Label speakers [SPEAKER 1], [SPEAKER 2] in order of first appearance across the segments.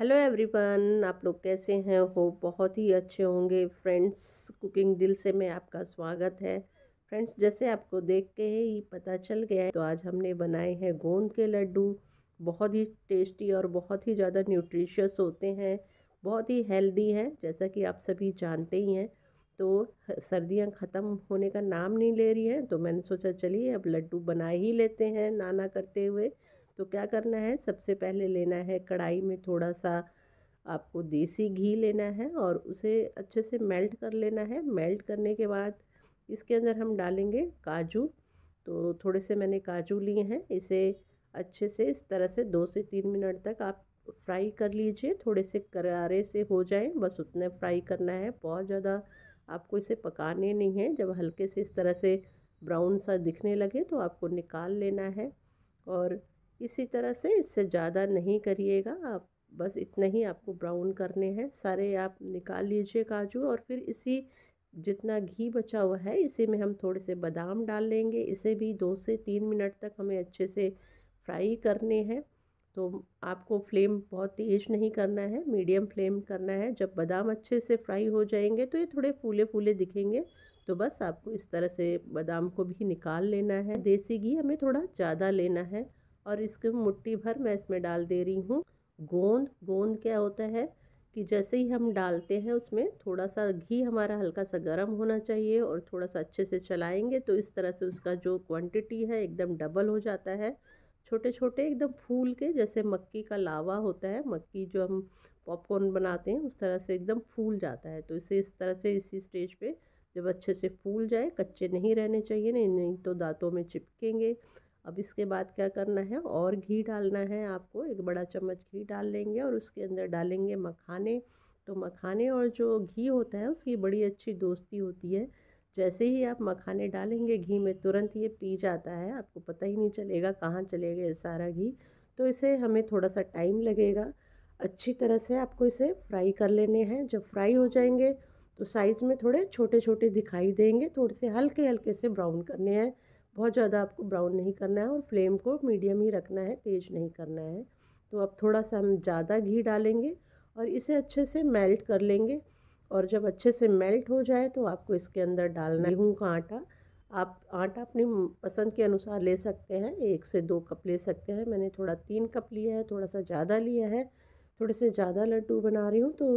[SPEAKER 1] hello everyone आप लोग कैसे हैं हो बहुत ही अच्छे होंगे फ्रेंड्स कुकिंग दिल से मैं आपका स्वागत है फ्रेंड्स जैसे आपको देख के ही पता चल गया है तो आज हमने बनाए हैं गोंद के लड्डू बहुत ही टेस्टी और बहुत ही ज़्यादा न्यूट्रिशियस होते हैं बहुत ही हेल्दी हैं जैसा कि आप सभी जानते ही हैं तो सर्दियाँ ख़त्म होने का नाम नहीं ले रही हैं तो मैंने सोचा चलिए अब लड्डू बना ही लेते हैं नाना करते हुए तो क्या करना है सबसे पहले लेना है कढ़ाई में थोड़ा सा आपको देसी घी लेना है और उसे अच्छे से मेल्ट कर लेना है मेल्ट करने के बाद इसके अंदर हम डालेंगे काजू तो थोड़े से मैंने काजू लिए हैं इसे अच्छे से इस तरह से दो से तीन मिनट तक आप फ्राई कर लीजिए थोड़े से करारे से हो जाए बस उतने फ्राई करना है बहुत ज़्यादा आपको इसे पकाने नहीं है जब हल्के से इस तरह से ब्राउन सा दिखने लगे तो आपको निकाल लेना है और इसी तरह से इससे ज़्यादा नहीं करिएगा आप बस इतना ही आपको ब्राउन करने हैं सारे आप निकाल लीजिए काजू और फिर इसी जितना घी बचा हुआ है इसी में हम थोड़े से बादाम डाल लेंगे इसे भी दो से तीन मिनट तक हमें अच्छे से फ्राई करने हैं तो आपको फ्लेम बहुत तेज़ नहीं करना है मीडियम फ्लेम करना है जब बादाम अच्छे से फ्राई हो जाएंगे तो ये थोड़े फूले फूले दिखेंगे तो बस आपको इस तरह से बादाम को भी निकाल लेना है देसी घी हमें थोड़ा ज़्यादा लेना है और इसके मुट्ठी भर मैं इसमें डाल दे रही हूँ गोंद गोंद क्या होता है कि जैसे ही हम डालते हैं उसमें थोड़ा सा घी हमारा हल्का सा गर्म होना चाहिए और थोड़ा सा अच्छे से चलाएंगे तो इस तरह से उसका जो क्वांटिटी है एकदम डबल हो जाता है छोटे छोटे एकदम फूल के जैसे मक्की का लावा होता है मक्की जो हम पॉपकॉर्न बनाते हैं उस तरह से एकदम फूल जाता है तो इसे इस तरह से इसी स्टेज पर जब अच्छे से फूल जाए कच्चे नहीं रहने चाहिए नहीं नहीं तो दांतों में चिपकेंगे अब इसके बाद क्या करना है और घी डालना है आपको एक बड़ा चम्मच घी डाल लेंगे और उसके अंदर डालेंगे मखाने तो मखाने और जो घी होता है उसकी बड़ी अच्छी दोस्ती होती है जैसे ही आप मखाने डालेंगे घी में तुरंत ये पी जाता है आपको पता ही नहीं चलेगा कहाँ चले गए सारा घी तो इसे हमें थोड़ा सा टाइम लगेगा अच्छी तरह से आपको इसे फ्राई कर लेने हैं जब फ्राई हो जाएंगे तो साइज़ में थोड़े छोटे छोटे दिखाई देंगे थोड़े से हल्के हल्के से ब्राउन करने हैं बहुत ज़्यादा आपको ब्राउन नहीं करना है और फ्लेम को मीडियम ही रखना है तेज़ नहीं करना है तो अब थोड़ा सा हम ज़्यादा घी डालेंगे और इसे अच्छे से मेल्ट कर लेंगे और जब अच्छे से मेल्ट हो जाए तो आपको इसके अंदर डालना गेहूँ का आटा आप आटा अपनी पसंद के अनुसार ले सकते हैं एक से दो कप ले सकते हैं मैंने थोड़ा तीन कप लिया है थोड़ा सा ज़्यादा लिया है थोड़े से ज़्यादा लड्डू बना रही हूँ तो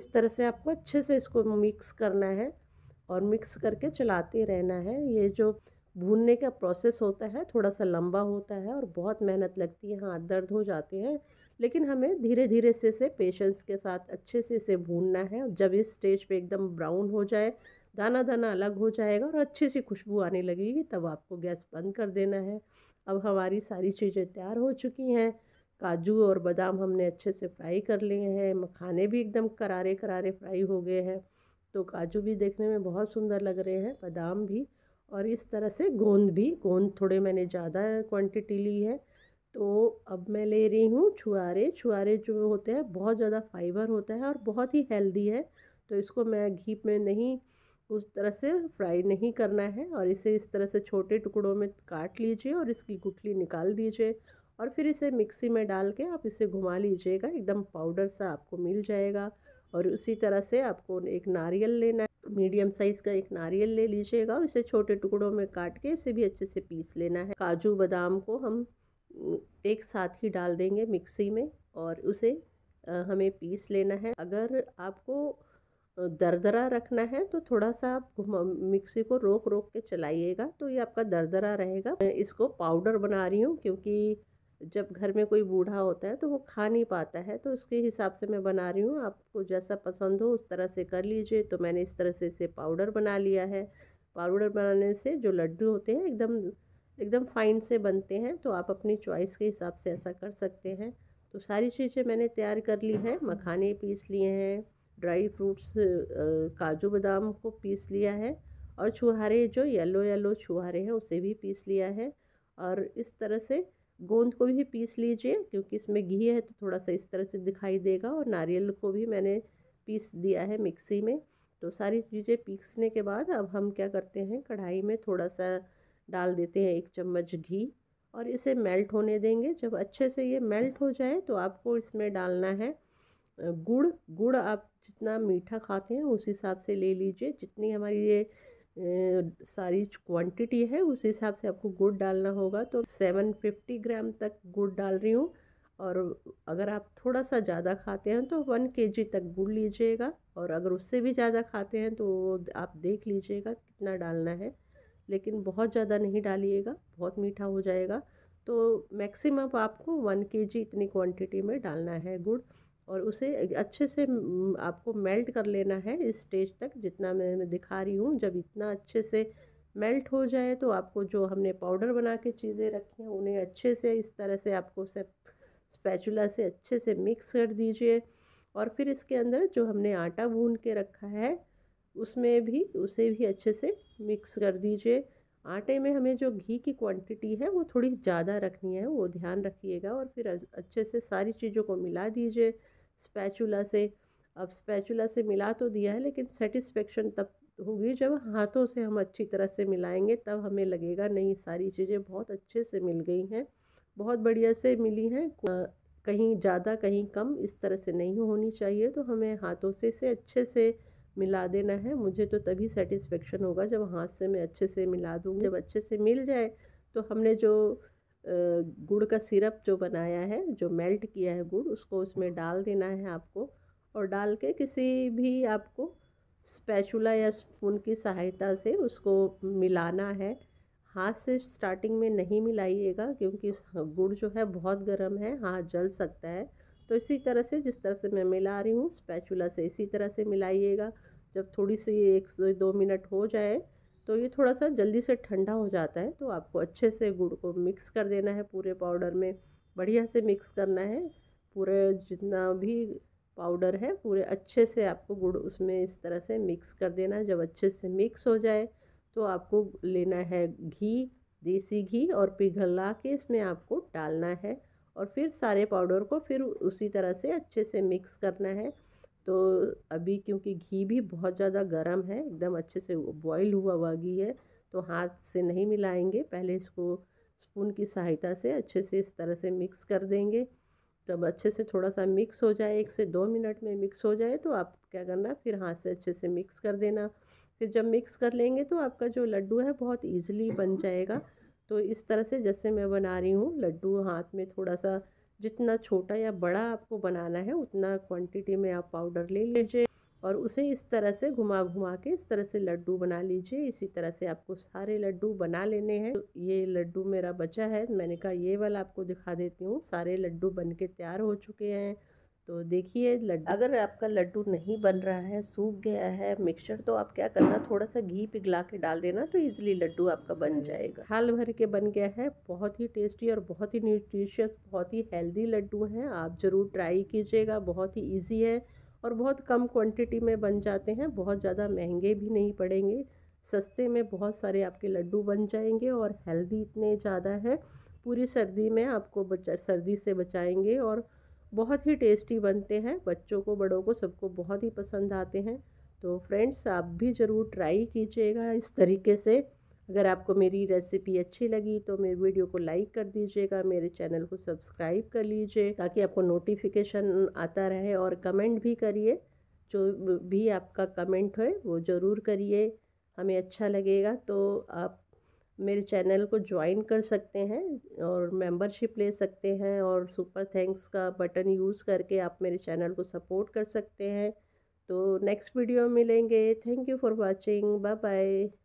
[SPEAKER 1] इस तरह से आपको अच्छे से इसको मिक्स करना है और मिक्स करके चलाते रहना है ये जो भूनने का प्रोसेस होता है थोड़ा सा लंबा होता है और बहुत मेहनत लगती है हाथ दर्द हो जाते हैं लेकिन हमें धीरे धीरे से से पेशेंस के साथ अच्छे से इसे भूनना है जब इस स्टेज पे एकदम ब्राउन हो जाए दाना दाना अलग हो जाएगा और अच्छी सी खुशबू आने लगेगी तब आपको गैस बंद कर देना है अब हमारी सारी चीज़ें तैयार हो चुकी हैं काजू और बादाम हमने अच्छे से फ्राई कर लिए हैं मखाने भी एकदम करारे करारे फ्राई हो गए हैं तो काजू भी देखने में बहुत सुंदर लग रहे हैं बादाम भी और इस तरह से गोंद भी गोंद थोड़े मैंने ज़्यादा क्वांटिटी ली है तो अब मैं ले रही हूँ छुआरे छुआरे जो होते हैं बहुत ज़्यादा फाइबर होता है और बहुत ही हेल्दी है तो इसको मैं घी में नहीं उस तरह से फ्राई नहीं करना है और इसे इस तरह से छोटे टुकड़ों में काट लीजिए और इसकी गुठली निकाल दीजिए और फिर इसे मिक्सी में डाल के आप इसे घुमा लीजिएगा एकदम पाउडर सा आपको मिल जाएगा और उसी तरह से आपको एक नारियल लेना मीडियम साइज़ का एक नारियल ले लीजिएगा और इसे छोटे टुकड़ों में काट के इसे भी अच्छे से पीस लेना है काजू बादाम को हम एक साथ ही डाल देंगे मिक्सी में और उसे हमें पीस लेना है अगर आपको दरदरा रखना है तो थोड़ा सा आप मिक्सी को रोक रोक के चलाइएगा तो ये आपका दरदरा रहेगा मैं इसको पाउडर बना रही हूँ क्योंकि जब घर में कोई बूढ़ा होता है तो वो खा नहीं पाता है तो उसके हिसाब से मैं बना रही हूँ आपको जैसा पसंद हो उस तरह से कर लीजिए तो मैंने इस तरह से इसे पाउडर बना लिया है पाउडर बनाने से जो लड्डू होते हैं एकदम एकदम फाइन से बनते हैं तो आप अपनी चॉइस के हिसाब से ऐसा कर सकते हैं तो सारी चीज़ें मैंने तैयार कर ली हैं मखाने पीस लिए हैं ड्राई फ्रूट्स काजू बादाम को पीस लिया है और छुहारे जो येलो येलो छुहारे हैं उसे भी पीस लिया है और इस तरह से गोंद को भी पीस लीजिए क्योंकि इसमें घी है तो थोड़ा सा इस तरह से दिखाई देगा और नारियल को भी मैंने पीस दिया है मिक्सी में तो सारी चीज़ें पीसने के बाद अब हम क्या करते हैं कढ़ाई में थोड़ा सा डाल देते हैं एक चम्मच घी और इसे मेल्ट होने देंगे जब अच्छे से ये मेल्ट हो जाए तो आपको इसमें डालना है गुड़ गुड़ आप जितना मीठा खाते हैं उस हिसाब से ले लीजिए जितनी हमारी ये सारी क्वांटिटी है उस हिसाब से आपको गुड़ डालना होगा तो 750 ग्राम तक गुड़ डाल रही हूँ और अगर आप थोड़ा सा ज़्यादा खाते हैं तो वन के जी तक गुड़ लीजिएगा और अगर उससे भी ज़्यादा खाते हैं तो आप देख लीजिएगा कितना डालना है लेकिन बहुत ज़्यादा नहीं डालिएगा बहुत मीठा हो जाएगा तो मैक्सिमम आपको वन के जी इतनी क्वांटिटी में डालना है गुड़ और उसे अच्छे से आपको मेल्ट कर लेना है इस स्टेज तक जितना मैं दिखा रही हूँ जब इतना अच्छे से मेल्ट हो जाए तो आपको जो हमने पाउडर बना के चीज़ें रखी हैं उन्हें अच्छे से इस तरह से आपको सब स्पैचुला से अच्छे से मिक्स कर दीजिए और फिर इसके अंदर जो हमने आटा भून के रखा है उसमें भी उसे भी अच्छे से मिक्स कर दीजिए आटे में हमें जो घी की क्वांटिटी है वो थोड़ी ज़्यादा रखनी है वो ध्यान रखिएगा और फिर अच्छे से सारी चीज़ों को मिला दीजिए स्पैचुला से अब स्पैचुला से मिला तो दिया है लेकिन सेटिस्फेक्शन तब होगी जब हाथों से हम अच्छी तरह से मिलाएंगे तब हमें लगेगा नहीं सारी चीज़ें बहुत अच्छे से मिल गई हैं बहुत बढ़िया से मिली हैं कहीं ज़्यादा कहीं कम इस तरह से नहीं होनी चाहिए तो हमें हाथों से इसे अच्छे से मिला देना है मुझे तो तभी सेटिस्फेक्शन होगा जब हाथ से मैं अच्छे से मिला दूँगी जब अच्छे से मिल जाए तो हमने जो गुड़ का सिरप जो बनाया है जो मेल्ट किया है गुड़ उसको उसमें डाल देना है आपको और डाल के किसी भी आपको स्पैचुला या स्पून की सहायता से उसको मिलाना है हाथ से स्टार्टिंग में नहीं मिलाइएगा क्योंकि गुड़ जो है बहुत गर्म है हाथ जल सकता है तो इसी तरह से जिस तरह से मैं मिला रही हूँ स्पैचुला से इसी तरह से मिलाइएगा जब थोड़ी सी एक दो मिनट हो जाए तो ये थोड़ा सा जल्दी से ठंडा हो जाता है तो आपको अच्छे से गुड़ को मिक्स कर देना है पूरे पाउडर में बढ़िया से मिक्स करना है पूरे जितना भी पाउडर है पूरे अच्छे से आपको गुड़ उसमें इस तरह से मिक्स कर देना है जब अच्छे से मिक्स हो जाए तो आपको लेना है घी देसी घी और पिघला के इसमें आपको डालना है और फिर सारे पाउडर को फिर उसी तरह से अच्छे से मिक्स करना है तो अभी क्योंकि घी भी बहुत ज़्यादा गर्म है एकदम अच्छे से बॉईल हुआ हुआ घी है तो हाथ से नहीं मिलाएंगे पहले इसको स्पून की सहायता से अच्छे से इस तरह से मिक्स कर देंगे जब अच्छे से थोड़ा सा मिक्स हो जाए एक से दो मिनट में मिक्स हो जाए तो आप क्या करना फिर हाथ से अच्छे से मिक्स कर देना फिर जब मिक्स कर लेंगे तो आपका जो लड्डू है बहुत ईजिली बन जाएगा तो इस तरह से जैसे मैं बना रही हूँ लड्डू हाथ में थोड़ा सा जितना छोटा या बड़ा आपको बनाना है उतना क्वांटिटी में आप पाउडर ले लीजिए और उसे इस तरह से घुमा घुमा के इस तरह से लड्डू बना लीजिए इसी तरह से आपको सारे लड्डू बना लेने हैं तो ये लड्डू मेरा बचा है मैंने कहा ये वाला आपको दिखा देती हूँ सारे लड्डू बन के तैयार हो चुके हैं तो देखिए लड्डू अगर आपका लड्डू नहीं बन रहा है सूख गया है मिक्सचर तो आप क्या करना थोड़ा सा घी पिघला के डाल देना तो इजिली लड्डू आपका बन जाएगा हाल भर के बन गया है बहुत ही टेस्टी और बहुत ही न्यूट्रिशियस बहुत ही हेल्दी लड्डू हैं आप ज़रूर ट्राई कीजिएगा बहुत ही ईजी है और बहुत कम क्वान्टिटी में बन जाते हैं बहुत ज़्यादा महंगे भी नहीं पड़ेंगे सस्ते में बहुत सारे आपके लड्डू बन जाएंगे और हेल्दी इतने ज़्यादा हैं पूरी सर्दी में आपको बचा सर्दी से बचाएंगे और बहुत ही टेस्टी बनते हैं बच्चों को बड़ों को सबको बहुत ही पसंद आते हैं तो फ्रेंड्स आप भी ज़रूर ट्राई कीजिएगा इस तरीके से अगर आपको मेरी रेसिपी अच्छी लगी तो मेरे वीडियो को लाइक कर दीजिएगा मेरे चैनल को सब्सक्राइब कर लीजिए ताकि आपको नोटिफिकेशन आता रहे और कमेंट भी करिए जो भी आपका कमेंट हो वो ज़रूर करिए हमें अच्छा लगेगा तो आप मेरे चैनल को ज्वाइन कर सकते हैं और मेंबरशिप ले सकते हैं और सुपर थैंक्स का बटन यूज़ करके आप मेरे चैनल को सपोर्ट कर सकते हैं तो नेक्स्ट वीडियो मिलेंगे thank you for watching bye bye